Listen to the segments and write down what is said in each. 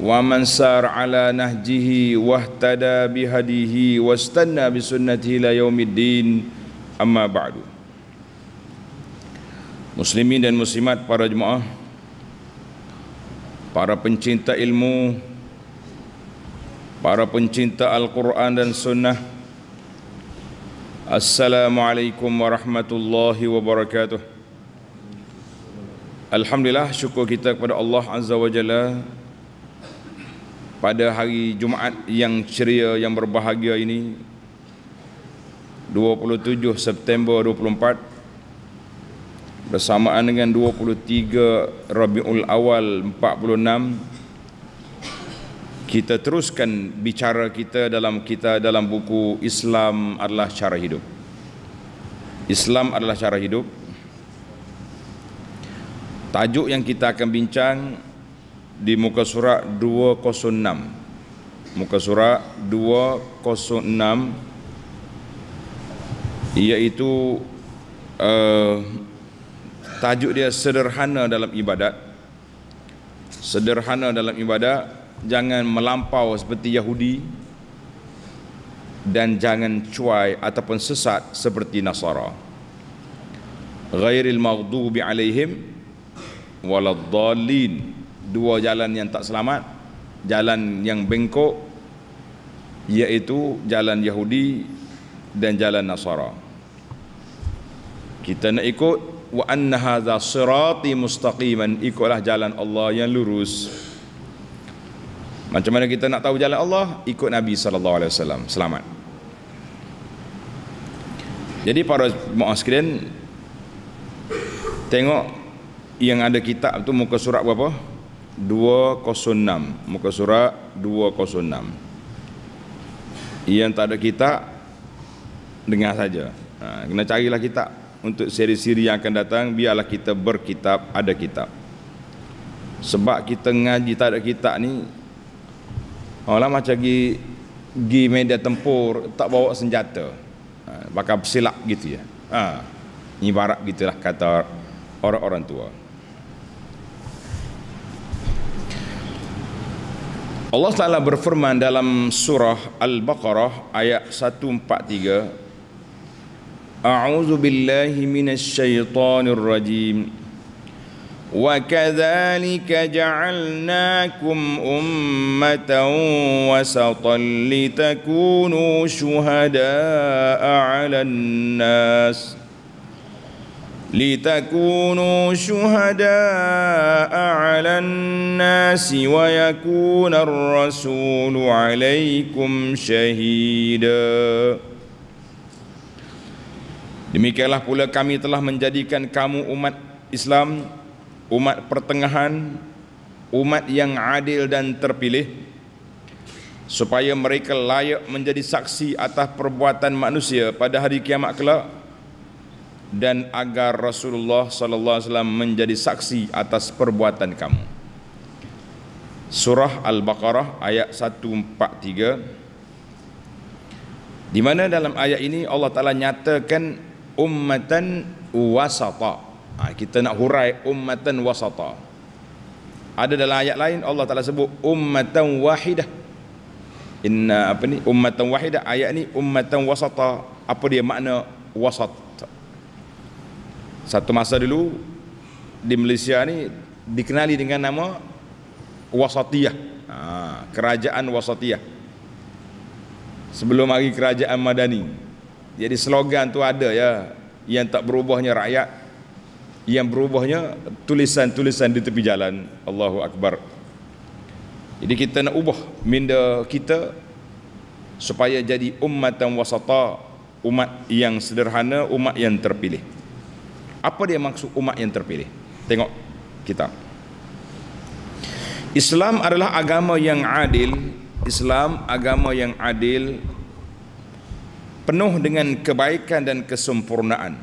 wa man sar ala nahjihi wahtada wa wastanna bi sunnatihi la yaumiddin amma ba'du muslimin dan muslimat para jemaah para pencinta ilmu para pencinta al-Quran dan sunnah assalamualaikum warahmatullahi wabarakatuh alhamdulillah syukur kita kepada Allah azza wa jalla pada hari Jumaat yang ceria yang berbahagia ini 27 September 24 bersamaan dengan 23 Rabiul Awal 46 kita teruskan bicara kita dalam kita dalam buku Islam adalah cara hidup Islam adalah cara hidup tajuk yang kita akan bincang di muka surat 206 muka surat 206 iaitu uh, tajuk dia sederhana dalam ibadat sederhana dalam ibadat jangan melampau seperti Yahudi dan jangan cuai ataupun sesat seperti Nasara ghairil maghdubi alaihim waladhalin dua jalan yang tak selamat jalan yang bengkok iaitu jalan Yahudi dan jalan Nasara kita nak ikut wa anna hadha sirati mustaqiman ikutlah jalan Allah yang lurus macam mana kita nak tahu jalan Allah ikut Nabi sallallahu alaihi wasallam selamat jadi para mu'az sekalian tengok yang ada kitab tu muka surat berapa? 206 muka surat 206 yang tak ada kitab dengar saja ha, kena carilah kitab untuk seri-seri yang akan datang biarlah kita berkitab ada kitab sebab kita ngaji tak ada kitab ni Orang macam pergi Pergi media tempur Tak bawa senjata ha, Bakal bersilap gitu ya ha. Ibarat gitulah kata Orang-orang tua Allah Taala berfirman dalam surah Al-Baqarah ayat 143 A'udzu billahi minasyaitonir rajim Wa kadzalika ja'alnakum ummatan wasatan litakunu syuhada'a 'alan nas لتكونوا شهداء على الناس ويكون الرسول عليكم شهيدا Demikianlah pula kami telah menjadikan kamu umat Islam umat pertengahan umat yang adil dan terpilih supaya mereka layak menjadi saksi atas perbuatan manusia pada hari kiamat kelak dan agar Rasulullah sallallahu alaihi wasallam menjadi saksi atas perbuatan kamu. Surah Al-Baqarah ayat 143. Di mana dalam ayat ini Allah Taala nyatakan ummatan wasata. Ha, kita nak hurai ummatan wasata. Ada dalam ayat lain Allah Taala sebut ummatan wahidah. Inna apa ni ummatan wahidah ayat ni ummatan wasata. Apa dia makna wasat? satu masa dulu di Malaysia ni dikenali dengan nama Wasatiyah ha, kerajaan Wasatiyah sebelum hari kerajaan Madani jadi slogan tu ada ya yang tak berubahnya rakyat yang berubahnya tulisan-tulisan di tepi jalan Allahu Akbar jadi kita nak ubah minda kita supaya jadi ummatan wasata umat yang sederhana umat yang terpilih apa dia maksud umat yang terpilih? Tengok kita. Islam adalah agama yang adil. Islam agama yang adil penuh dengan kebaikan dan kesempurnaan.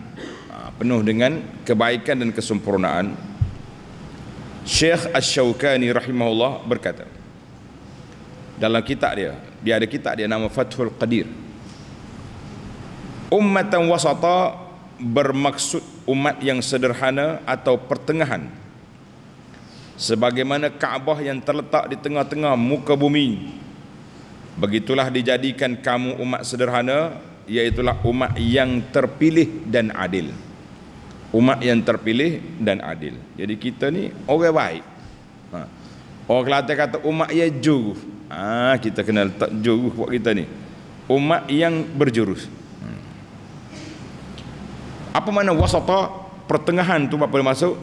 Ha, penuh dengan kebaikan dan kesempurnaan. Syekh Ash-Shawqani rahimahullah berkata dalam kitab dia dia ada kitab dia nama Fathul Qadir ummatan wasata bermaksud umat yang sederhana atau pertengahan sebagaimana Kaabah yang terletak di tengah-tengah muka bumi begitulah dijadikan kamu umat sederhana iaitulah umat yang terpilih dan adil umat yang terpilih dan adil jadi kita ni orang baik ha. orang Kelantan kata umat yang juruh ha, kita kena letak juruh buat kita ni umat yang berjurus apa makna wasata? Pertengahan tu apa maksud?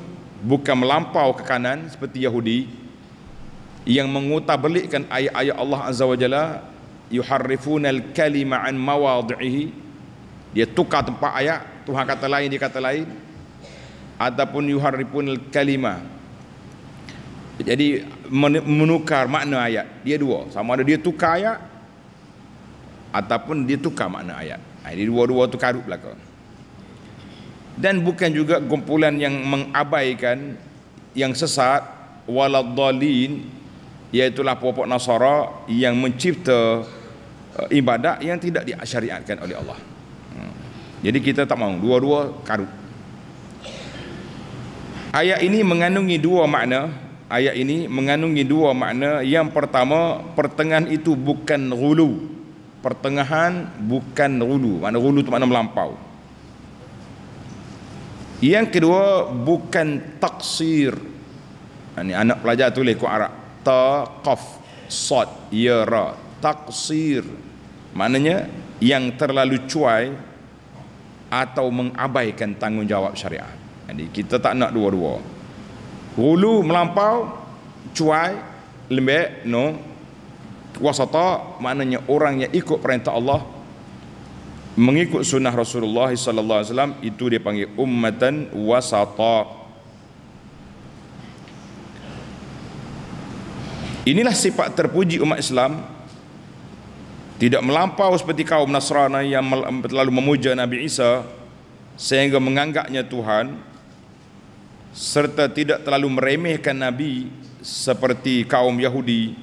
Bukan melampau ke kanan seperti Yahudi yang mengutabelikan ayat-ayat Allah Azza wa Jalla yuharrifuna al-kalima an mawadhihi. Dia tukar tempat ayat, Tuhan kata lain dia kata lain ataupun yuharrifuna al-kalima. Jadi menukar makna ayat. Dia dua, sama ada dia tukar ayat ataupun dia tukar makna ayat. Ini dua-dua tu karut belakang dan bukan juga kumpulan yang mengabaikan yang sesat waladdalin iaitu lah puak-puak nasara yang mencipta eh, ibadat yang tidak diasyariatkan oleh Allah. Hmm. Jadi kita tak mau dua-dua karut. Ayat ini mengandungi dua makna. Ayat ini mengandungi dua makna. Yang pertama, pertengahan itu bukan gulu. Pertengahan bukan gulu. Mana gulu tu makna melampau. Yang kedua bukan taksir. Ini ha, anak pelajar tulis ku Arab. Ta qaf sad ya ra taksir. Maknanya yang terlalu cuai atau mengabaikan tanggungjawab syariah. Jadi kita tak nak dua-dua. Hulu melampau cuai lembek no wasata maknanya orang yang ikut perintah Allah mengikut sunnah Rasulullah sallallahu alaihi wasallam itu dia panggil ummatan wasata. Inilah sifat terpuji umat Islam tidak melampau seperti kaum Nasrani yang terlalu memuja Nabi Isa sehingga menganggapnya Tuhan serta tidak terlalu meremehkan Nabi seperti kaum Yahudi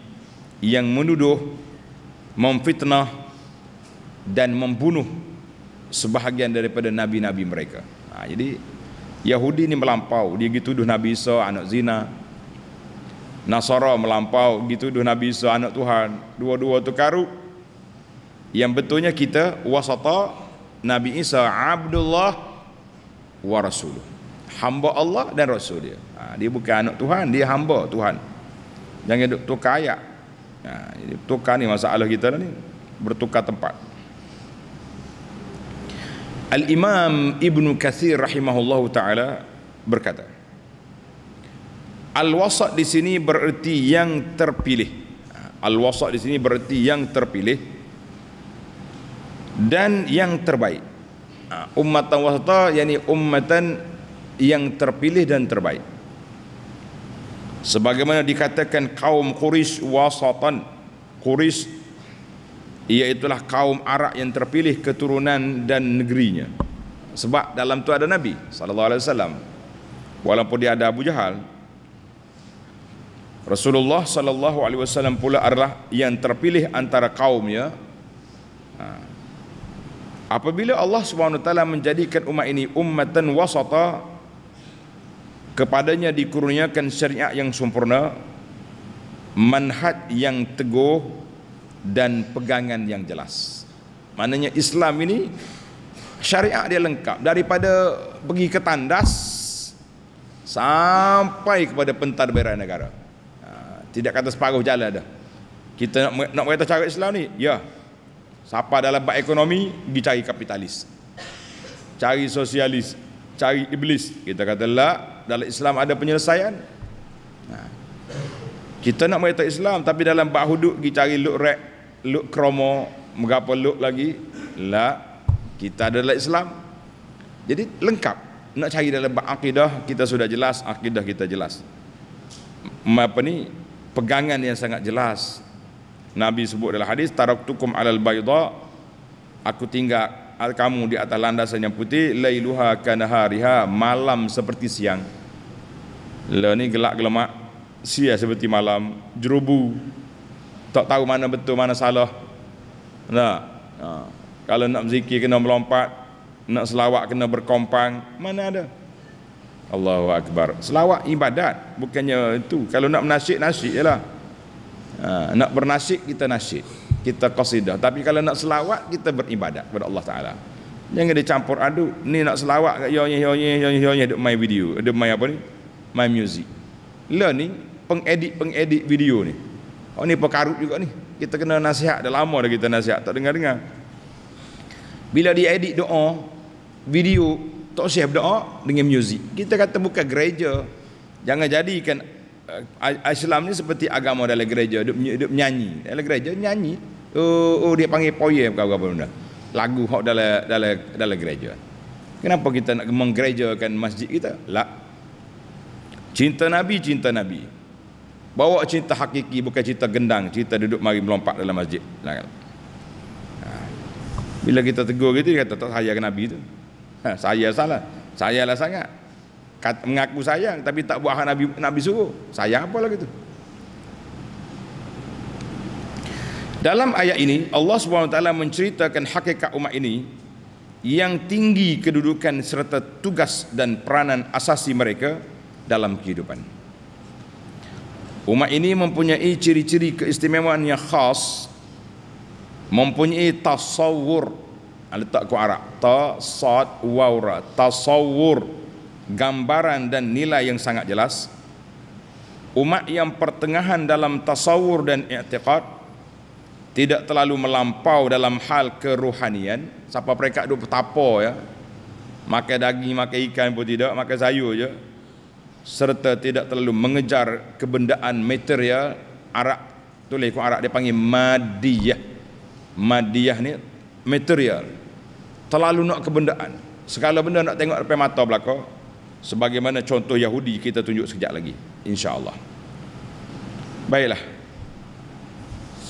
yang menuduh memfitnah dan membunuh sebahagian daripada nabi-nabi mereka. Ha, jadi Yahudi ini melampau, dia dituduh Nabi Isa anak zina. Nasara melampau, dituduh Nabi Isa anak Tuhan. Dua-dua tu karuk. Yang betulnya kita wasata Nabi Isa Abdullah wa Rasul. Hamba Allah dan Rasul dia. Ha, dia bukan anak Tuhan, dia hamba Tuhan. Jangan duk tukar ayat. Ha, jadi tukar ni masalah kita ni. Bertukar tempat. Al-Imam Ibn Kathir rahimahullah ta'ala berkata Al-Wasat di sini bererti yang terpilih ha, Al-Wasat di sini bererti yang terpilih dan yang terbaik ha, Ummatan wasata yakni ummatan yang terpilih dan terbaik sebagaimana dikatakan kaum Quris wasatan Quris ia itulah kaum Arab yang terpilih keturunan dan negerinya Sebab dalam tu ada Nabi Sallallahu Alaihi Wasallam. Walaupun dia ada Abu Jahal Rasulullah sallallahu alaihi wasallam pula adalah yang terpilih antara kaumnya. Ha. Apabila Allah Subhanahu taala menjadikan umat ini ummatan wasata kepadanya dikurniakan syariat yang sempurna, manhaj yang teguh dan pegangan yang jelas. Maknanya Islam ini syariat dia lengkap daripada pergi ke tandas sampai kepada pentar pentadbiran negara. Ha, tidak kata separuh jalan dah. Kita nak nak kata cara Islam ni, ya. Siapa dalam bab ekonomi, pergi cari kapitalis. Cari sosialis, cari iblis. Kita kata lah, dalam Islam ada penyelesaian. Nah. Ha. Kita nak kata Islam, tapi dalam bab hudud, pergi cari lukrek, luk kromo mengapa luk lagi la kita adalah Islam jadi lengkap nak cari dalam akidah kita sudah jelas akidah kita jelas apa ni pegangan yang sangat jelas Nabi sebut dalam hadis tukum alal bayda aku tinggal kamu di atas landasan yang putih lailuha kanahariha malam seperti siang la ni gelak gelemak sia seperti malam jerubu tak tahu mana betul mana salah Nah, ha. kalau nak zikir kena melompat nak selawat kena berkompang mana ada Allahu Akbar selawat ibadat bukannya itu kalau nak menasik nasik je lah ha. nak bernasik kita nasik kita qasidah tapi kalau nak selawat kita beribadat kepada Allah Ta'ala jangan dicampur aduk ni nak selawat yo yo yo yo yo yo main video ada main apa ni main music learning pengedit pengedit video ni Oh ni pekarut juga ni. Kita kena nasihat dah lama dah kita nasihat tak dengar-dengar. Bila dia edit doa video tak siap doa dengan muzik. Kita kata bukan gereja. Jangan jadikan uh, Islam ni seperti agama dalam gereja duk, duk nyanyi. Dalam gereja nyanyi. Oh, oh dia panggil poem ke apa benda. Lagu hok dalam dalam dalam gereja. Kenapa kita nak menggerejakan masjid kita? Lah. Cinta Nabi, cinta Nabi. Bawa cerita hakiki bukan cerita gendang, cerita duduk mari melompat dalam masjid. Kan? Bila kita tegur gitu dia kata tak saya ke Nabi tu. Ha, saya salah. Saya lah sangat. Kat, mengaku sayang tapi tak buat hak Nabi Nabi suruh. Sayang apa lagi tu? Dalam ayat ini Allah Subhanahu SWT menceritakan hakikat umat ini yang tinggi kedudukan serta tugas dan peranan asasi mereka dalam kehidupan. Umat ini mempunyai ciri-ciri keistimewaan yang khas mempunyai tasawur ah, letak ku Arab ta wawra tasawur gambaran dan nilai yang sangat jelas umat yang pertengahan dalam tasawur dan i'tiqad tidak terlalu melampau dalam hal keruhanian siapa mereka duk betapa ya makan daging makan ikan pun tidak makan sayur je serta tidak terlalu mengejar kebendaan material arak tulis ikut arak dia panggil madiyah madiyah ni material terlalu nak kebendaan segala benda nak tengok depan mata belaka sebagaimana contoh Yahudi kita tunjuk sekejap lagi insyaAllah baiklah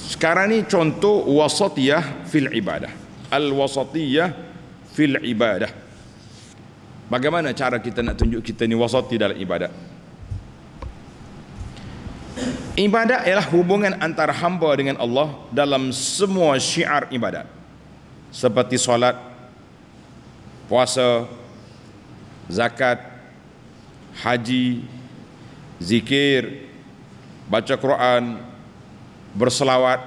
sekarang ni contoh wasatiyah fil ibadah al wasatiyah fil ibadah bagaimana cara kita nak tunjuk kita ni wasati dalam ibadat ibadat ialah hubungan antara hamba dengan Allah dalam semua syiar ibadat seperti solat puasa zakat haji zikir baca Quran berselawat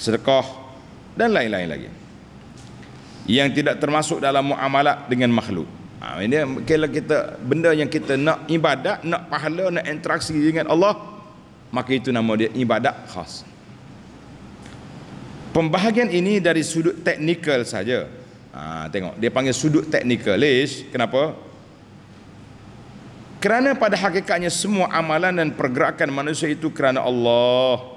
sedekah dan lain-lain lagi -lain yang tidak termasuk dalam mu'amalah dengan makhluk. Ha, ini kalau kita benda yang kita nak ibadat, nak pahala, nak interaksi dengan Allah, maka itu nama dia ibadat khas. Pembahagian ini dari sudut teknikal saja. Ha, tengok, dia panggil sudut teknikal, teknikalis. Kenapa? Kerana pada hakikatnya semua amalan dan pergerakan manusia itu kerana Allah.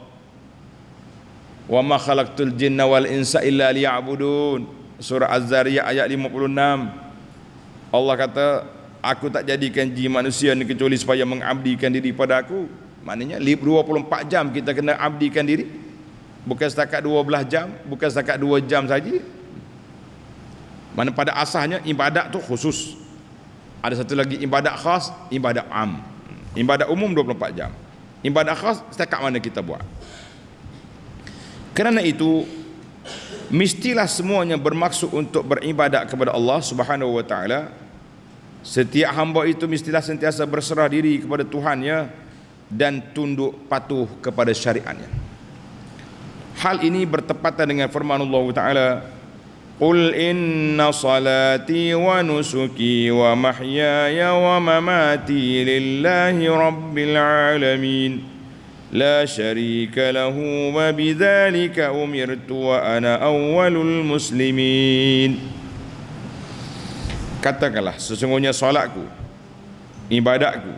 Wa ma khalaqtul jinna wal insa illa liya'budun surah Az-Zariyah ayat 56 Allah kata aku tak jadikan jin manusia ni kecuali supaya mengabdikan diri pada aku maknanya 24 jam kita kena abdikan diri bukan setakat 12 jam bukan setakat 2 jam saja mana pada asahnya ibadat tu khusus ada satu lagi ibadat khas ibadat am ibadat umum 24 jam ibadat khas setakat mana kita buat kerana itu mestilah semuanya bermaksud untuk beribadat kepada Allah Subhanahu wa taala. Setiap hamba itu mestilah sentiasa berserah diri kepada Tuhannya dan tunduk patuh kepada syariatnya. Hal ini bertepatan dengan firman Allah Taala, "Qul inna salati wa nusuki wa mahyaya wa mamati lillahi rabbil alamin." لا شريك له وبذلك أمرت وأنا أول المسلمين Katakanlah sesungguhnya solatku ibadatku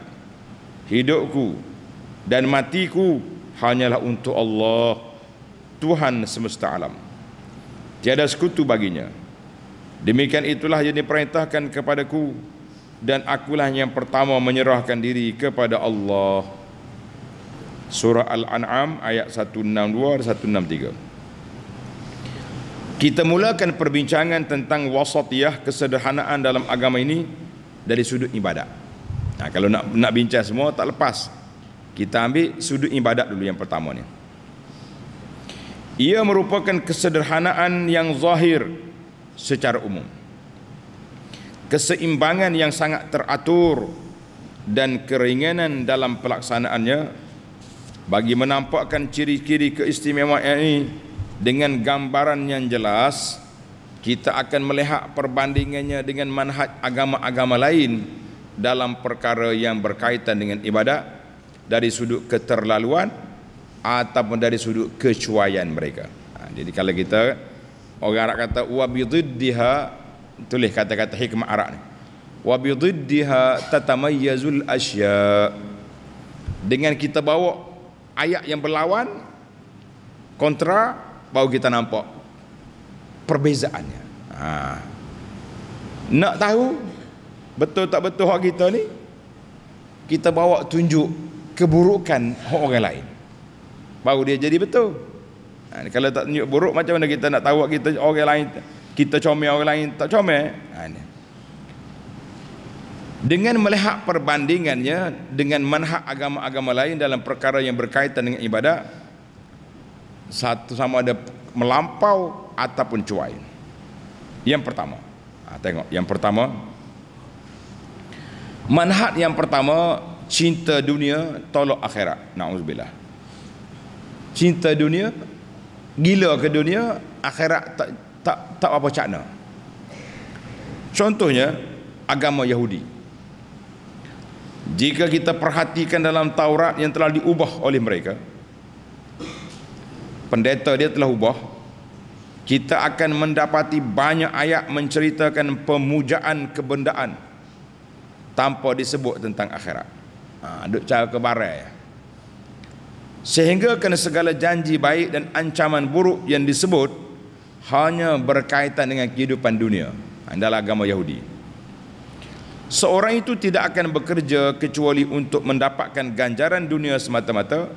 hidupku dan matiku hanyalah untuk Allah Tuhan semesta alam tiada sekutu baginya demikian itulah yang diperintahkan kepadaku dan akulah yang pertama menyerahkan diri kepada Allah Allah surah al-an'am ayat 162 dan 163 kita mulakan perbincangan tentang wasatiyah kesederhanaan dalam agama ini dari sudut ibadat nah, kalau nak nak bincang semua tak lepas kita ambil sudut ibadat dulu yang pertama ni ia merupakan kesederhanaan yang zahir secara umum keseimbangan yang sangat teratur dan keringanan dalam pelaksanaannya bagi menampakkan ciri-ciri keistimewaan ini dengan gambaran yang jelas kita akan melihat perbandingannya dengan manhaj agama-agama lain dalam perkara yang berkaitan dengan ibadat dari sudut keterlaluan ataupun dari sudut kecuaian mereka. Ha, jadi kalau kita orang Arab kata wa bididdiha tulis kata-kata hikmah Arab ni. Wa bididdiha tatamayyazul asya. Dengan kita bawa ayat yang berlawan kontra baru kita nampak perbezaannya ha. nak tahu betul tak betul orang kita ni kita bawa tunjuk keburukan orang lain baru dia jadi betul ha. kalau tak tunjuk buruk macam mana kita nak tahu hak kita orang lain kita comel orang lain tak comel ha dengan melihat perbandingannya dengan manhaj agama-agama lain dalam perkara yang berkaitan dengan ibadah satu sama ada melampau ataupun cuai yang pertama ha, tengok yang pertama manhaj yang pertama cinta dunia tolak akhirat naudzubillah cinta dunia gila ke dunia akhirat tak tak, tak apa cakna contohnya agama yahudi jika kita perhatikan dalam Taurat yang telah diubah oleh mereka Pendeta dia telah ubah Kita akan mendapati banyak ayat menceritakan pemujaan kebendaan Tanpa disebut tentang akhirat ha, Duk cara kebarai Sehingga kena segala janji baik dan ancaman buruk yang disebut Hanya berkaitan dengan kehidupan dunia Dalam agama Yahudi Yahudi seorang itu tidak akan bekerja kecuali untuk mendapatkan ganjaran dunia semata-mata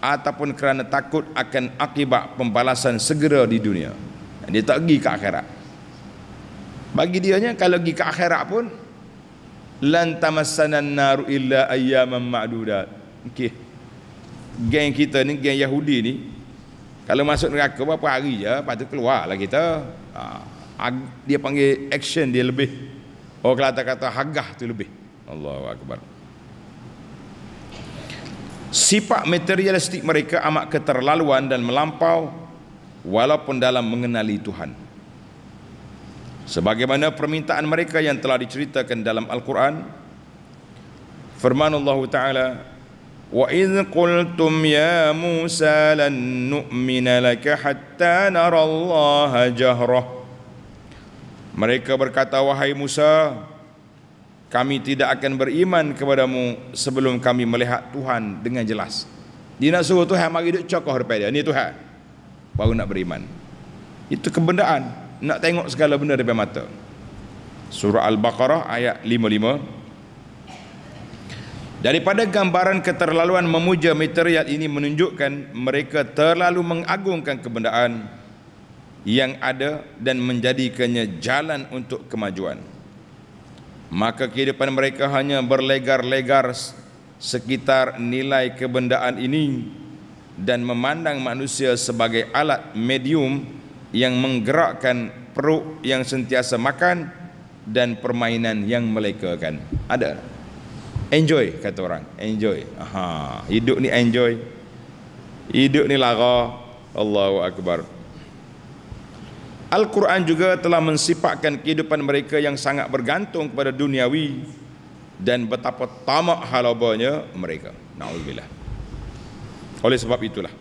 ataupun kerana takut akan akibat pembalasan segera di dunia dia tak pergi ke akhirat bagi dia dianya kalau pergi ke akhirat pun lan naru illa ayyaman ma'dudat okey geng kita ni gang Yahudi ni kalau masuk neraka berapa hari je lepas tu lah kita ha, dia panggil action dia lebih Orang oh, kata kata hagah tu lebih. Allah akbar. Sifat materialistik mereka amat keterlaluan dan melampau walaupun dalam mengenali Tuhan. Sebagaimana permintaan mereka yang telah diceritakan dalam Al-Quran Firman Allah Ta'ala Wa idh qultum ya Musa lan nu'mina laka hatta nara Allah jahrah mereka berkata, wahai Musa, kami tidak akan beriman kepadamu sebelum kami melihat Tuhan dengan jelas. Dia nak suruh Tuhan mari duduk cokoh depan dia. Ini Tuhan. Baru nak beriman. Itu kebendaan. Nak tengok segala benda depan mata. Surah Al-Baqarah ayat 55. Daripada gambaran keterlaluan memuja material ini menunjukkan mereka terlalu mengagungkan kebendaan yang ada dan menjadikannya jalan untuk kemajuan maka kehidupan mereka hanya berlegar-legar sekitar nilai kebendaan ini dan memandang manusia sebagai alat medium yang menggerakkan perut yang sentiasa makan dan permainan yang melekakan ada enjoy kata orang enjoy aha hidup ni enjoy hidup ni lara Allahu akbar Al-Quran juga telah mensifatkan kehidupan mereka yang sangat bergantung kepada duniawi dan betapa tamak halabanya mereka. Nauzubillah. Oleh sebab itulah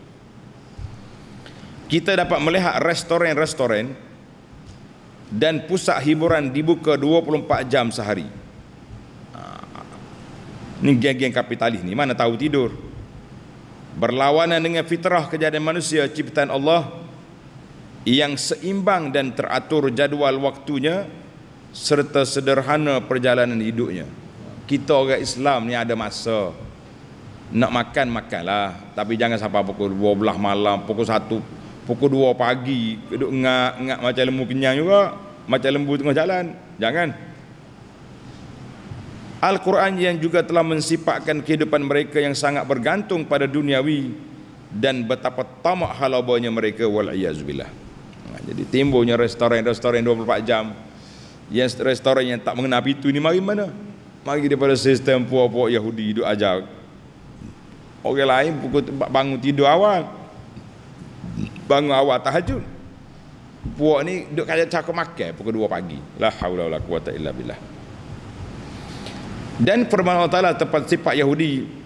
kita dapat melihat restoran-restoran dan pusat hiburan dibuka 24 jam sehari. Ini ha. geng-geng kapitalis ni mana tahu tidur. Berlawanan dengan fitrah kejadian manusia ciptaan Allah yang seimbang dan teratur jadual waktunya serta sederhana perjalanan hidupnya kita orang Islam ni ada masa nak makan makanlah tapi jangan sampai pukul 12 malam pukul 1 pukul 2 pagi duduk ngak ngak macam lembu kenyang juga macam lembu tengah jalan jangan Al-Quran yang juga telah mensifatkan kehidupan mereka yang sangat bergantung pada duniawi dan betapa tamak halabanya mereka wal iazbillah jadi timbunya restoran-restoran 24 jam yang restoran yang tak mengenapi pintu ni mari mana mari daripada sistem puak-puak Yahudi duduk aja. orang lain pukul bangun tidur awal bangun awal tahajud puak ni duduk kaya cakap makan pukul 2 pagi la haula wala quwata illa billah dan firman Allah Taala tempat sifat Yahudi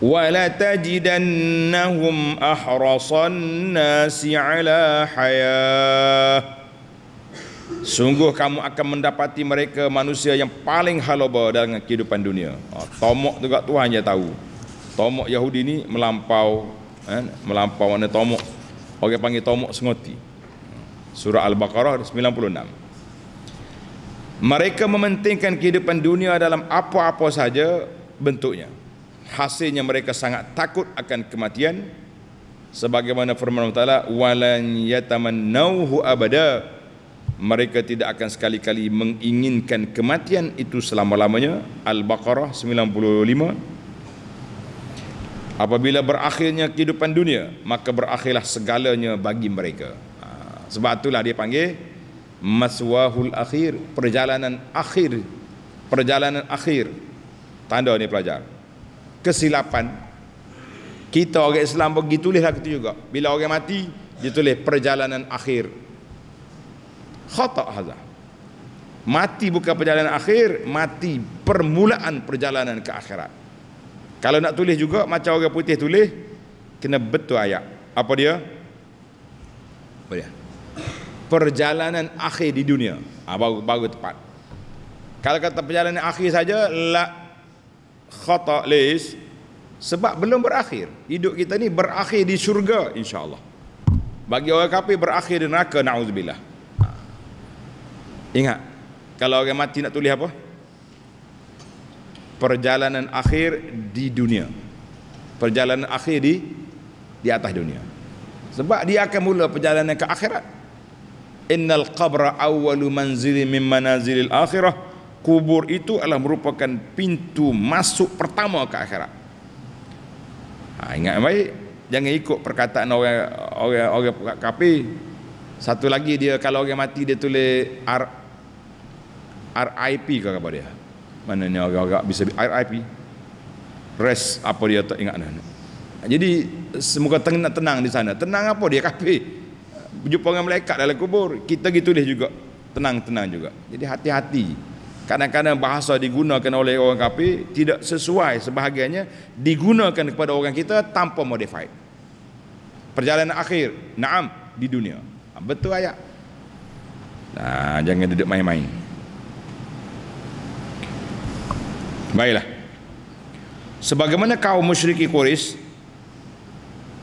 ولتجدنهم أحرص الناس على حياة Sungguh kamu akan mendapati mereka manusia yang paling halobah dalam kehidupan dunia. Ha, tomok juga Tuhan hanya tahu. Tomok Yahudi ni melampau eh, melampau mana tomok. Orang panggil tomok sengoti. Surah Al-Baqarah 96. Mereka mementingkan kehidupan dunia dalam apa-apa saja bentuknya hasilnya mereka sangat takut akan kematian sebagaimana firman Allah Taala walan yatamannauhu abada mereka tidak akan sekali-kali menginginkan kematian itu selama-lamanya Al-Baqarah 95 Apabila berakhirnya kehidupan dunia Maka berakhirlah segalanya bagi mereka ha, Sebab itulah dia panggil Maswahul akhir Perjalanan akhir Perjalanan akhir Tanda ni pelajar Pelajar kesilapan kita orang Islam pergi tulis lagu tu juga bila orang mati dia tulis perjalanan akhir khata hadza mati bukan perjalanan akhir mati permulaan perjalanan ke akhirat kalau nak tulis juga macam orang putih tulis kena betul ayat apa dia apa dia perjalanan akhir di dunia ha, baru, baru tepat kalau kata perjalanan akhir saja la khata' leis sebab belum berakhir. Hidup kita ni berakhir di syurga insyaallah Bagi orang kafir berakhir di neraka naudzubillah. Ingat, kalau orang mati nak tulis apa? Perjalanan akhir di dunia. Perjalanan akhir di di atas dunia. Sebab dia akan mula perjalanan ke akhirat. Innal qabra awwalu manzili min manazilil akhirah kubur itu adalah merupakan pintu masuk pertama ke akhirat ha, ingat baik jangan ikut perkataan orang orang orang pekat kapi satu lagi dia kalau orang mati dia tulis R, RIP ke apa dia mana ni orang-orang bisa RIP rest apa dia tak ingat ni jadi semoga tenang, tenang di sana tenang apa dia kapi berjumpa dengan malaikat dalam kubur kita gitu dia juga tenang-tenang juga jadi hati-hati kadang-kadang bahasa digunakan oleh orang kafir tidak sesuai sebahagiannya digunakan kepada orang kita tanpa modified perjalanan akhir naam di dunia ah, betul ayat nah jangan duduk main-main baiklah sebagaimana kaum musyriki kuris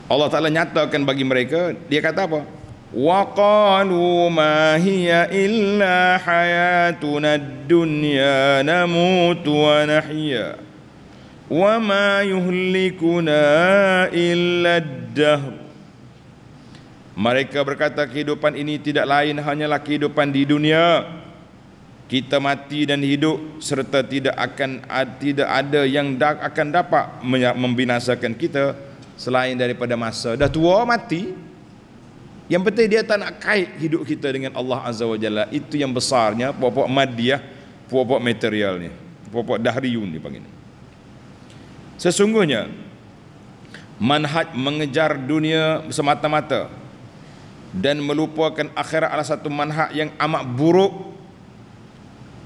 Allah Ta'ala nyatakan bagi mereka dia kata apa وقالوا ما هي إلا حياتنا الدنيا نموت ونحيا وما يهلكنا إلا الدهر mereka berkata kehidupan ini tidak lain hanyalah kehidupan di dunia kita mati dan hidup serta tidak akan tidak ada yang akan dapat membinasakan kita selain daripada masa dah tua mati yang penting dia tak nak kait hidup kita dengan Allah Azza wa Jalla. Itu yang besarnya, puak-puak madiah, puak-puak material ni. Puak-puak dahriyun dipanggil. Sesungguhnya, manhaj mengejar dunia semata-mata dan melupakan akhirat adalah satu manhaj yang amat buruk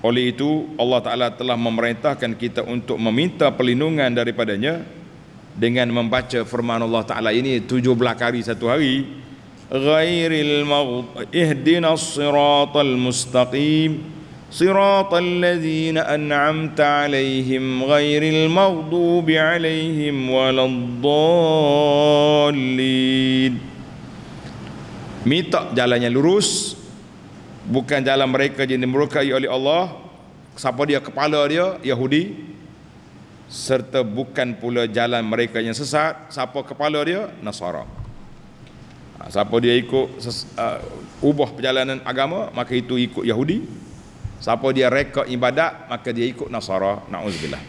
oleh itu Allah Ta'ala telah memerintahkan kita untuk meminta perlindungan daripadanya dengan membaca firman Allah Ta'ala ini tujuh 17 kali satu hari غير المغض اهدنا الصراط المستقيم صراط الذين أنعمت عليهم غير المغضوب عليهم ولا الضالين Minta jalannya lurus Bukan jalan mereka yang dimurkai oleh Allah Siapa dia kepala dia Yahudi Serta bukan pula jalan mereka yang sesat Siapa kepala dia Nasara Ah, siapa dia ikut ses, uh, ubah perjalanan agama maka itu ikut Yahudi siapa dia reka ibadat maka dia ikut Nasara na'udzubillah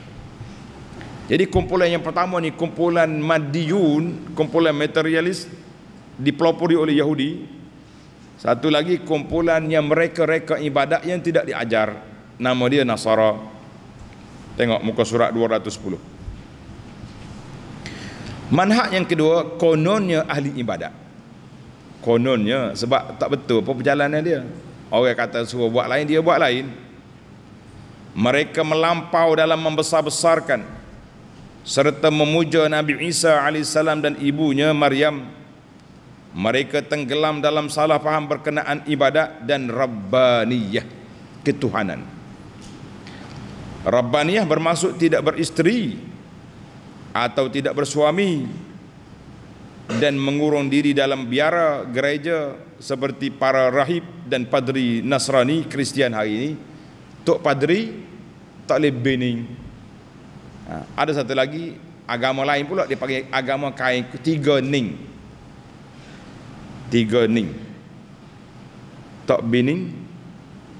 jadi kumpulan yang pertama ni kumpulan Madiyun kumpulan materialis dipelopori oleh Yahudi satu lagi kumpulan yang mereka-reka ibadat yang tidak diajar nama dia Nasara tengok muka surat 210 Manhaj yang kedua kononnya ahli ibadat kononnya sebab tak betul apa perjalanan dia orang kata suruh buat lain dia buat lain mereka melampau dalam membesar-besarkan serta memuja Nabi Isa AS dan ibunya Maryam mereka tenggelam dalam salah faham berkenaan ibadat dan Rabbaniyah ketuhanan Rabbaniyah bermaksud tidak beristeri atau tidak bersuami dan mengurung diri dalam biara gereja seperti para rahib dan padri Nasrani Kristian hari ini Tok Padri tak boleh bening ha, ada satu lagi agama lain pula dia panggil agama kain tiga ning tiga ning tak bening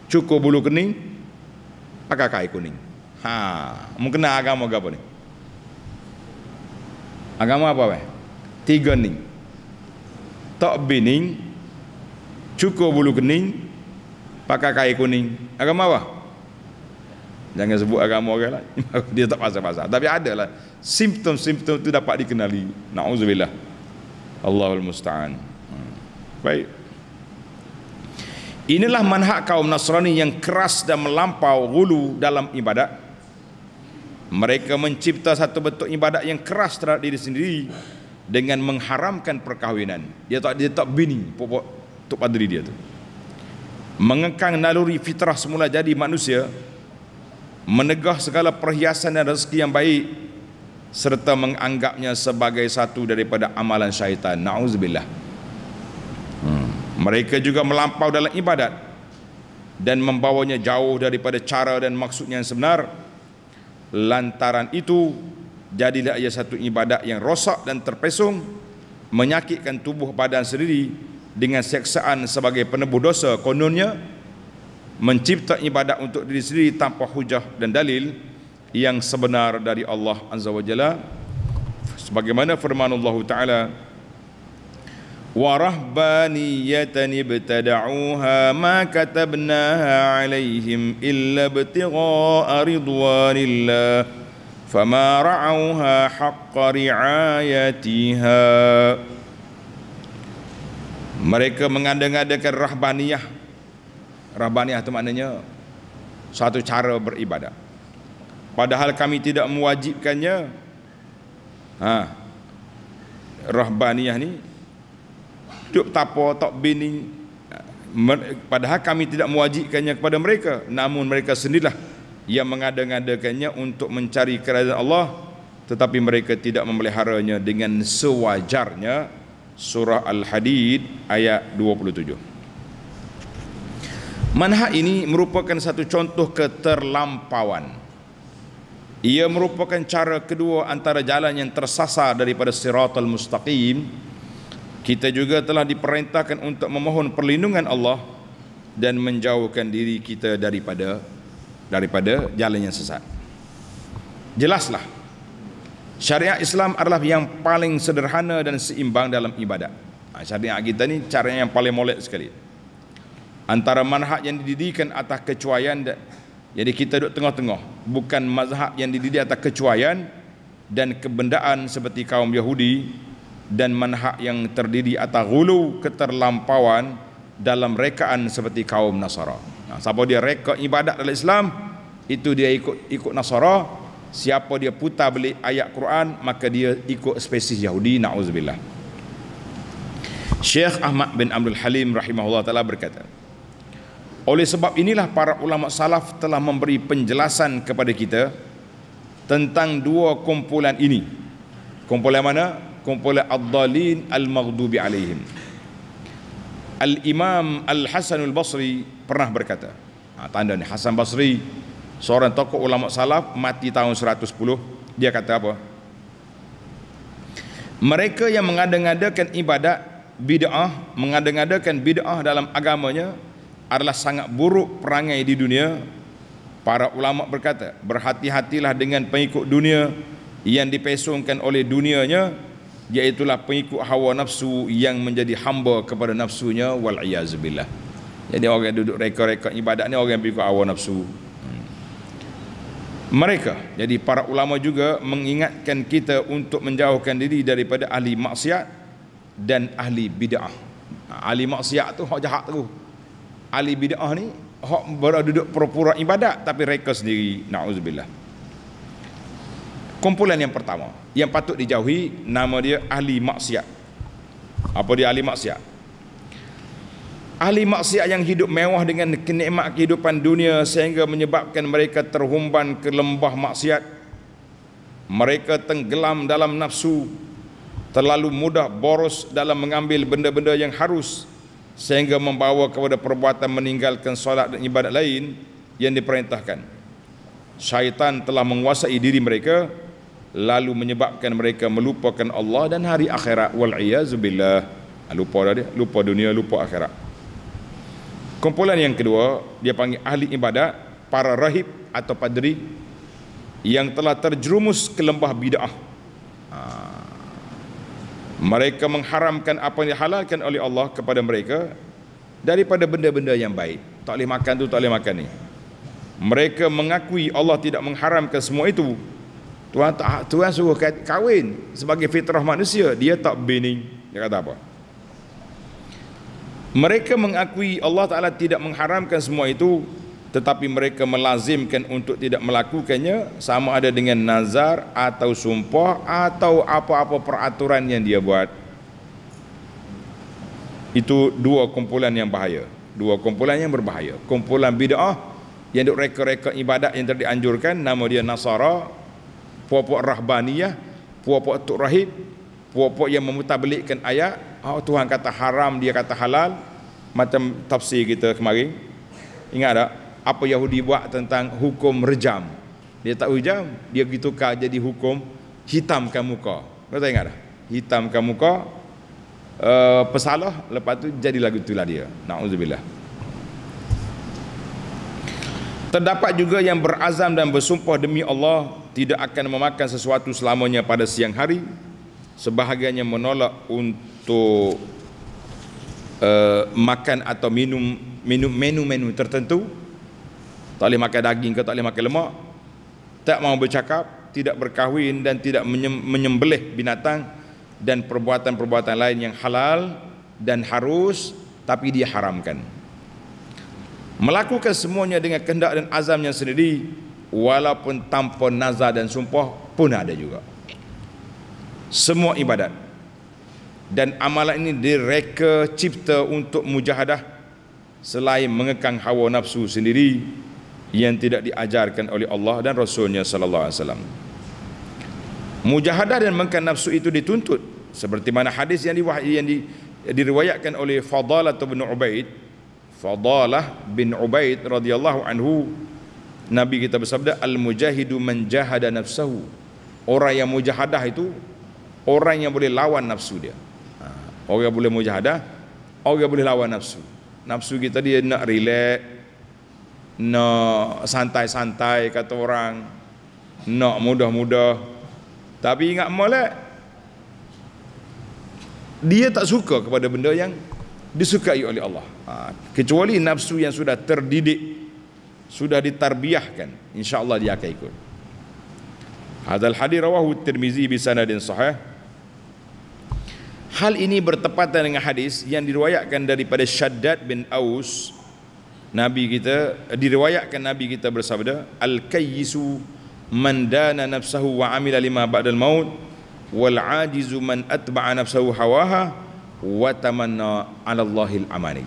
cukup bulu kening pakai kain kuning ha mungkin agama apa ni agama apa weh tiga ning tak bining cukup bulu kening pakai kain kuning agama apa jangan sebut agama orang lah dia tak pasal-pasal tapi ada lah simptom-simptom tu dapat dikenali na'udzubillah Allahul Musta'an hmm. baik inilah manhak kaum Nasrani yang keras dan melampau gulu dalam ibadat mereka mencipta satu bentuk ibadat yang keras terhadap diri sendiri dengan mengharamkan perkahwinan dia tak dia tak bini pokok tok padri dia tu mengekang naluri fitrah semula jadi manusia menegah segala perhiasan dan rezeki yang baik serta menganggapnya sebagai satu daripada amalan syaitan naudzubillah hmm. mereka juga melampau dalam ibadat dan membawanya jauh daripada cara dan maksudnya yang sebenar lantaran itu jadilah ia satu ibadat yang rosak dan terpesong menyakitkan tubuh badan sendiri dengan seksaan sebagai penebus dosa kononnya mencipta ibadat untuk diri sendiri tanpa hujah dan dalil yang sebenar dari Allah Azza wa Jalla sebagaimana firman Allah Ta'ala wa rahbaniyatan ibtada'uha ma katabnaha alaihim illa btigha ridwanillah فما رعوها حق رعايتها mereka mengada-ngadakan rahbaniyah rahbaniyah itu maknanya satu cara beribadah padahal kami tidak mewajibkannya ha rahbaniyah ni duk tapo tok bini eh, padahal kami tidak mewajibkannya kepada mereka namun mereka sendirilah yang mengada-ngadakannya untuk mencari kerajaan Allah tetapi mereka tidak memeliharanya dengan sewajarnya surah al-hadid ayat 27 manhaj ini merupakan satu contoh keterlampauan ia merupakan cara kedua antara jalan yang tersasar daripada siratul mustaqim kita juga telah diperintahkan untuk memohon perlindungan Allah dan menjauhkan diri kita daripada daripada jalan yang sesat. Jelaslah. Syariat Islam adalah yang paling sederhana dan seimbang dalam ibadat. Ha, syariat kita ni cara yang paling molek sekali. Antara manhaj yang dididikan atas kecuaian jadi kita duduk tengah-tengah, bukan mazhab yang dididik atas kecuaian dan kebendaan seperti kaum Yahudi dan manhaj yang terdiri atas gulu keterlampauan dalam rekaan seperti kaum Nasrani. Ha, siapa dia rekod ibadat dalam Islam, itu dia ikut ikut Nasara. Siapa dia putar beli ayat Quran, maka dia ikut spesies Yahudi. Na'udzubillah. Syekh Ahmad bin Abdul Halim rahimahullah ta'ala berkata, Oleh sebab inilah para ulama salaf telah memberi penjelasan kepada kita tentang dua kumpulan ini. Kumpulan mana? Kumpulan Ad-Dalin Al-Maghdubi Alayhim. Al-Imam Al-Hasan Al-Basri pernah berkata ha, tanda ni Hasan Basri seorang tokoh ulama salaf mati tahun 110 dia kata apa mereka yang mengadeng mengadakan ibadat bid'ah mengadeng mengadakan bid'ah dalam agamanya adalah sangat buruk perangai di dunia para ulama berkata berhati-hatilah dengan pengikut dunia yang dipesongkan oleh dunianya iaitulah pengikut hawa nafsu yang menjadi hamba kepada nafsunya wal iazbillah jadi orang yang duduk rekod-rekod ibadat ni orang berikut awal nafsu. Hmm. Mereka, jadi para ulama juga mengingatkan kita untuk menjauhkan diri daripada ahli maksiat dan ahli bid'ah. Ha, ahli maksiat tu hak jahat tu. Ahli bid'ah ni hak duduk pura-pura ibadat tapi reka sendiri. Nauzubillah. Kumpulan yang pertama yang patut dijauhi nama dia ahli maksiat. Apa dia ahli maksiat? ahli maksiat yang hidup mewah dengan kenikmat kehidupan dunia sehingga menyebabkan mereka terhumban ke lembah maksiat mereka tenggelam dalam nafsu terlalu mudah boros dalam mengambil benda-benda yang harus sehingga membawa kepada perbuatan meninggalkan solat dan ibadat lain yang diperintahkan syaitan telah menguasai diri mereka lalu menyebabkan mereka melupakan Allah dan hari akhirat wal iyaz lupa dah dia lupa dunia lupa akhirat Kumpulan yang kedua dia panggil ahli ibadat para rahib atau padri yang telah terjerumus ke lembah bidah. Ah. Mereka mengharamkan apa yang dihalalkan oleh Allah kepada mereka daripada benda-benda yang baik. Tak boleh makan tu, tak boleh makan ni. Mereka mengakui Allah tidak mengharamkan semua itu. Tuhan tak Tuhan suruh kahwin sebagai fitrah manusia, dia tak bini. Dia kata apa? Mereka mengakui Allah Ta'ala tidak mengharamkan semua itu Tetapi mereka melazimkan untuk tidak melakukannya Sama ada dengan nazar atau sumpah Atau apa-apa peraturan yang dia buat Itu dua kumpulan yang bahaya Dua kumpulan yang berbahaya Kumpulan bid'ah Yang duk reka-reka ibadat yang terdianjurkan Nama dia Nasara puak Rahbaniyah Puak-puak Tuk Rahib puak yang memutabelikkan ayat oh, Tuhan kata haram dia kata halal macam tafsir kita kemarin ingat tak apa Yahudi buat tentang hukum rejam dia tak rejam dia gitu kah jadi hukum hitamkan muka kau tak ingat tak hitamkan muka uh, pesalah lepas tu jadi lagu itulah dia na'udzubillah terdapat juga yang berazam dan bersumpah demi Allah tidak akan memakan sesuatu selamanya pada siang hari sebahagiannya menolak untuk untuk uh, makan atau minum minum menu-menu tertentu tak boleh makan daging ke tak boleh makan lemak tak mau bercakap tidak berkahwin dan tidak menyembelih binatang dan perbuatan-perbuatan lain yang halal dan harus tapi dia haramkan. melakukan semuanya dengan kehendak dan azamnya sendiri walaupun tanpa nazar dan sumpah pun ada juga semua ibadat dan amalan ini direka cipta untuk mujahadah selain mengekang hawa nafsu sendiri yang tidak diajarkan oleh Allah dan Rasulnya sallallahu alaihi wasallam. Mujahadah dan mengekang nafsu itu dituntut seperti mana hadis yang diwahyi yang di, diriwayatkan oleh Fadalah bin Ubaid Fadalah bin Ubaid radhiyallahu anhu Nabi kita bersabda al mujahidu man jahada nafsahu orang yang mujahadah itu orang yang boleh lawan nafsu dia Orang boleh mujahadah Orang boleh lawan nafsu Nafsu kita dia nak relax Nak santai-santai kata orang Nak mudah-mudah Tapi ingat malak Dia tak suka kepada benda yang disukai oleh Allah ha, Kecuali nafsu yang sudah terdidik Sudah ditarbiahkan InsyaAllah dia akan ikut Hadal hadir rawahu tirmizi bisanadin sahih Hal ini bertepatan dengan hadis yang diriwayatkan daripada Syaddad bin Aus Nabi kita eh, diriwayatkan Nabi kita bersabda al-kayyisu man dana nafsahu wa amila lima ba'dal maut wal ajizu man atba'a nafsahu hawaha wa tamanna 'ala Allahi al-amani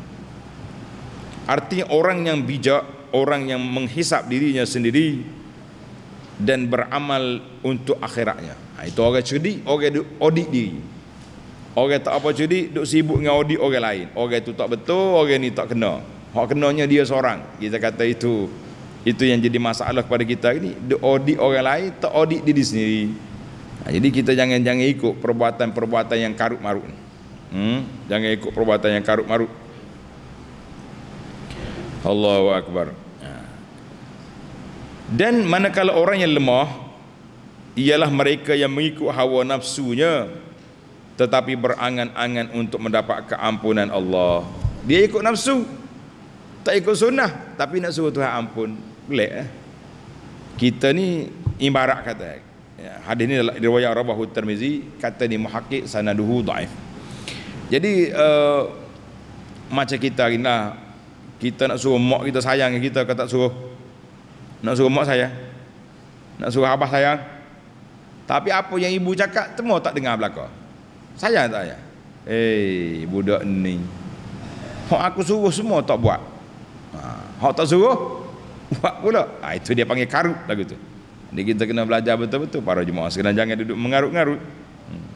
Arti orang yang bijak orang yang menghisap dirinya sendiri dan beramal untuk akhiratnya ha, itu orang cerdik orang odik diri Orang tak apa curi, duk sibuk dengan audit orang lain. Orang tu tak betul, orang ni tak kena. Hak kenanya dia seorang. Kita kata itu itu yang jadi masalah kepada kita ini. Duk audit orang lain, tak audit diri sendiri. Nah, ha, jadi kita jangan-jangan ikut perbuatan-perbuatan yang karut marut. Hmm? Jangan ikut perbuatan yang karut marut. Allahu Akbar. Ha. Dan manakala orang yang lemah ialah mereka yang mengikut hawa nafsunya tetapi berangan-angan untuk mendapat keampunan Allah. Dia ikut nafsu. Tak ikut sunnah tapi nak suruh Tuhan ampun. Pelik eh. Kita ni ibarat kata. Ya, hadis ni dalam riwayat Rawahu Tirmizi kata ni muhaqqiq sanaduhu dhaif. Jadi uh, macam kita kena lah, kita nak suruh mak kita sayang kita kata tak suruh nak suruh mak saya nak suruh abah saya, tapi apa yang ibu cakap semua tak dengar belakang saya tak ya. Eh, budak ni. Hak aku suruh semua tak buat. Ha, hak tak suruh buat pula. Ha, itu dia panggil karut lagu tu. Jadi kita kena belajar betul-betul para jemaah sekalian jangan duduk mengarut-ngarut. Hmm.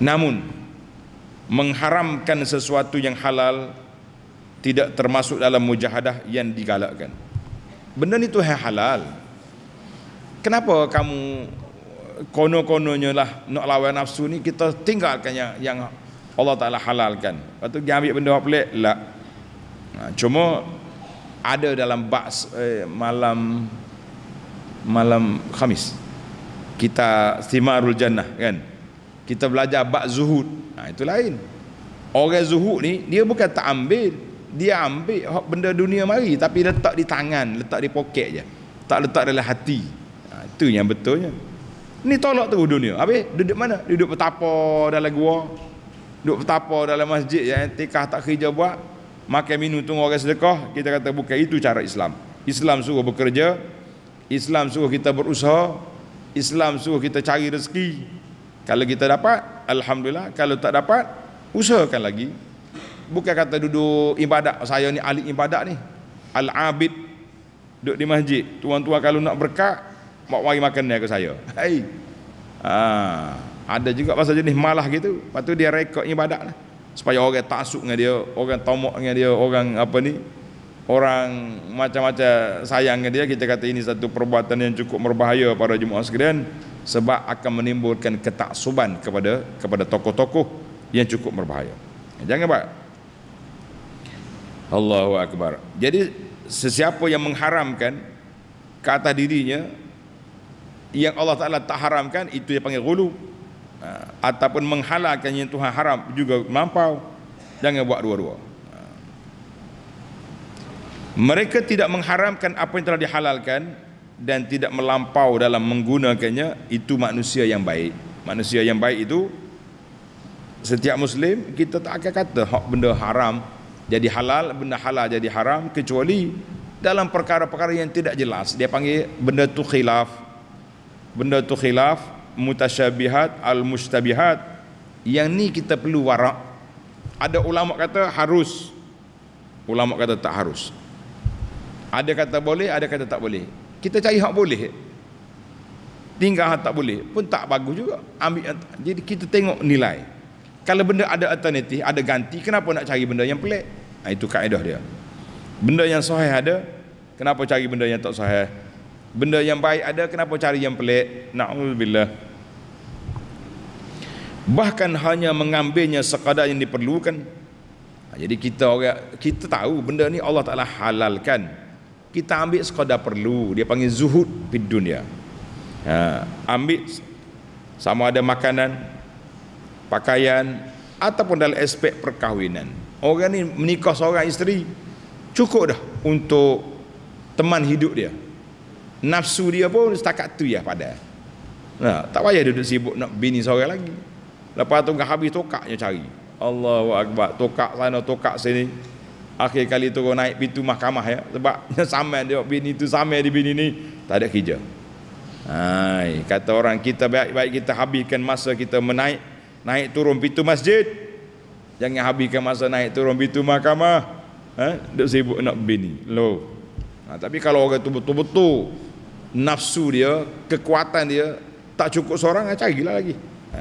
Namun mengharamkan sesuatu yang halal tidak termasuk dalam mujahadah yang digalakkan. Benda ni tu halal. Kenapa kamu kono-kononya lah nak lawan nafsu ni kita tinggalkan yang, yang Allah Ta'ala halalkan lepas tu ambil benda apa pelik lah cuma ada dalam baks eh, malam malam khamis kita simarul jannah kan kita belajar bak zuhud nah, ha, itu lain orang zuhud ni dia bukan tak ambil dia ambil benda dunia mari tapi letak di tangan letak di poket je tak letak dalam hati nah, ha, itu yang betulnya Ni tolak terus dunia. Habis duduk mana? Duduk petapa dalam gua. Duduk petapa dalam masjid yang tikah tak kerja buat. Makan minum tunggu orang sedekah. Kita kata bukan itu cara Islam. Islam suruh bekerja. Islam suruh kita berusaha. Islam suruh kita cari rezeki. Kalau kita dapat, Alhamdulillah. Kalau tak dapat, usahakan lagi. Bukan kata duduk ibadat. Saya ni ahli ibadat ni. Al-abid. Duduk di masjid. Tuan-tuan kalau nak berkat, mak wangi makan dia ke saya. Hey, Ha. Ada juga pasal jenis malah gitu. Lepas tu dia rekod ibadat lah. Supaya orang tasuk dengan dia, orang tomok dengan dia, orang apa ni, orang macam-macam sayang dengan dia, kita kata ini satu perbuatan yang cukup berbahaya pada jemaah sekalian sebab akan menimbulkan ketaksuban kepada kepada tokoh-tokoh yang cukup berbahaya. Jangan Pak. Allahu Akbar. Jadi sesiapa yang mengharamkan kata dirinya yang Allah Ta'ala tak haramkan itu dia panggil gulu ha, ataupun menghalalkan yang Tuhan haram juga mampau jangan buat dua-dua ha. mereka tidak mengharamkan apa yang telah dihalalkan dan tidak melampau dalam menggunakannya itu manusia yang baik manusia yang baik itu setiap muslim kita tak akan kata hak benda haram jadi halal benda halal jadi haram kecuali dalam perkara-perkara yang tidak jelas dia panggil benda tu khilaf benda tu khilaf mutasyabihat al mustabihat yang ni kita perlu warak ada ulama kata harus ulama kata tak harus ada kata boleh ada kata tak boleh kita cari hak boleh tinggal hak tak boleh pun tak bagus juga ambil jadi kita tengok nilai kalau benda ada alternatif ada ganti kenapa nak cari benda yang pelik ha, itu kaedah dia benda yang sahih ada kenapa cari benda yang tak sahih benda yang baik ada kenapa cari yang pelik na'udzubillah bahkan hanya mengambilnya sekadar yang diperlukan ha, jadi kita orang kita tahu benda ni Allah Taala halalkan kita ambil sekadar perlu dia panggil zuhud di dunia ha, ambil sama ada makanan pakaian ataupun dalam aspek perkahwinan orang ni menikah seorang isteri cukup dah untuk teman hidup dia Nafsu dia pun setakat tu ya pada. Nah, tak payah duduk sibuk nak bini seorang lagi. Lepas tu gak habis tokaknya cari. Allahu akbar, tokak sana tokak sini. Akhir kali turun naik pintu mahkamah ya sebab sama dia bini tu sama di bini ni tak ada kerja. Hai, kata orang kita baik-baik kita habiskan masa kita menaik naik turun pintu masjid. Jangan habiskan masa naik turun pintu mahkamah. Ha, duduk sibuk nak bini. Loh. Ha, tapi kalau orang tu betul-betul nafsu dia, kekuatan dia tak cukup seorang ah carilah lagi. Ha.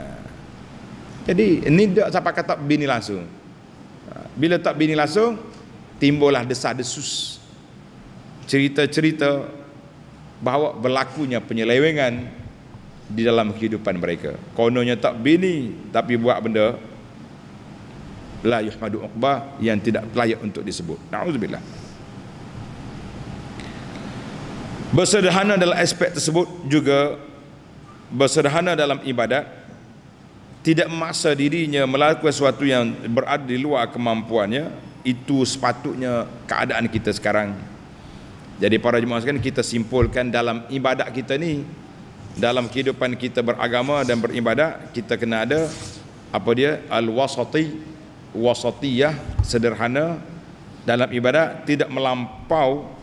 Jadi ini tak siapa kata bini langsung. Ha. Bila tak bini langsung timbullah desa-desus. Cerita-cerita bahawa berlakunya penyelewengan di dalam kehidupan mereka. Kononnya tak bini tapi buat benda la yuhmadu uqbah yang tidak layak untuk disebut. Nauzubillah. Bersederhana dalam aspek tersebut juga bersederhana dalam ibadat tidak memaksa dirinya melakukan sesuatu yang berada di luar kemampuannya itu sepatutnya keadaan kita sekarang jadi para jemaah sekalian kita simpulkan dalam ibadat kita ni dalam kehidupan kita beragama dan beribadat kita kena ada apa dia al-wasati wasatiyah sederhana dalam ibadat tidak melampau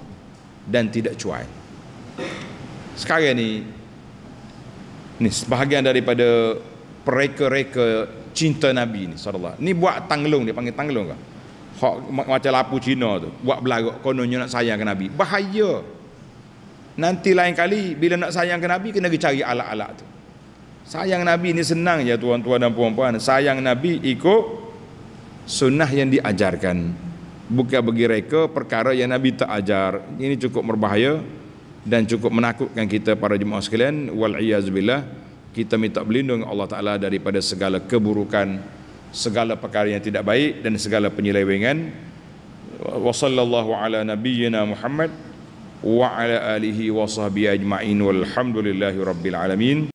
dan tidak cuai sekarang ni ni sebahagian daripada pereka-reka cinta Nabi ni sallallahu ni buat tanglung dia panggil tanglung ke Hak, macam lapu Cina tu buat belarak kononnya nak sayang ke Nabi bahaya nanti lain kali bila nak sayang ke Nabi kena cari alat-alat tu sayang Nabi ni senang je tuan-tuan dan puan-puan sayang Nabi ikut sunnah yang diajarkan bukan bagi reka perkara yang Nabi tak ajar ini cukup berbahaya dan cukup menakutkan kita para jemaah sekalian wal iazbillah kita minta berlindung Allah taala daripada segala keburukan segala perkara yang tidak baik dan segala penyelewengan wa sallallahu ala nabiyyina muhammad wa ala alihi wa sahbihi ajma'in walhamdulillahi rabbil alamin